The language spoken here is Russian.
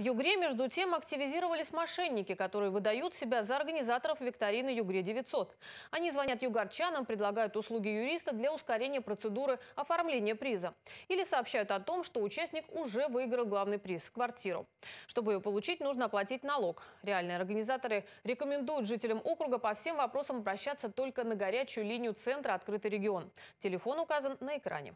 В Югре, между тем, активизировались мошенники, которые выдают себя за организаторов викторины «Югре-900». Они звонят югорчанам, предлагают услуги юриста для ускорения процедуры оформления приза. Или сообщают о том, что участник уже выиграл главный приз – квартиру. Чтобы ее получить, нужно оплатить налог. Реальные организаторы рекомендуют жителям округа по всем вопросам обращаться только на горячую линию Центра «Открытый регион». Телефон указан на экране.